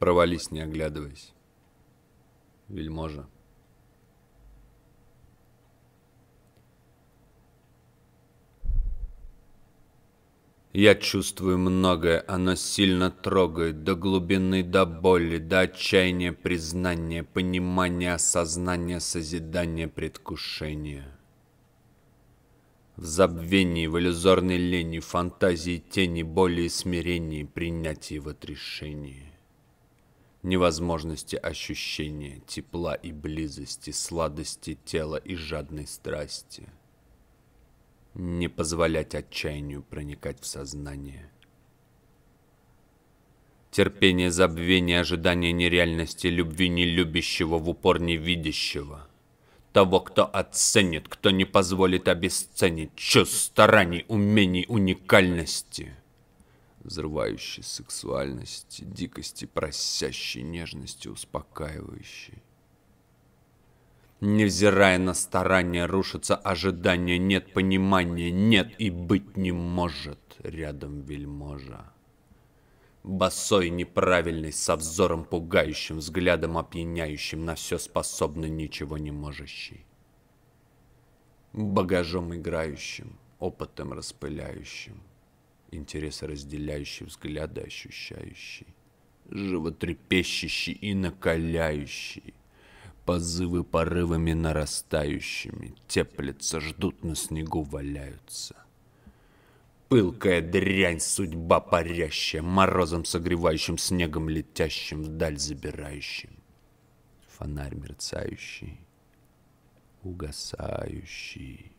Провались, не оглядываясь. Вельможа. Я чувствую многое, оно сильно трогает До глубины, до боли, до отчаяния, признания Понимания, осознания, созидания, предвкушения В забвении, в иллюзорной лени, фантазии, тени, боли и смирении Принятии в отрешении невозможности ощущения тепла и близости, сладости тела и жадной страсти. Не позволять отчаянию проникать в сознание. Терпение, забвения, ожидания нереальности, любви нелюбящего, в упор невидящего. Того, кто оценит, кто не позволит обесценить чувств, стараний, умений, уникальности – взрывающей сексуальности, дикости, просящей нежности, успокаивающей. Невзирая на старания, рушится ожидание, нет понимания, нет и быть не может рядом вельможа. Босой, неправильный, со взором пугающим, взглядом опьяняющим, на все способный, ничего не можащий. Багажом играющим, опытом распыляющим интерес разделяющий взгляды ощущающий, животрепещущий и накаляющий, позывы порывами нарастающими, теплятся, ждут на снегу, валяются. Пылкая дрянь, судьба парящая, морозом согревающим, снегом летящим, вдаль забирающим. Фонарь мерцающий, угасающий.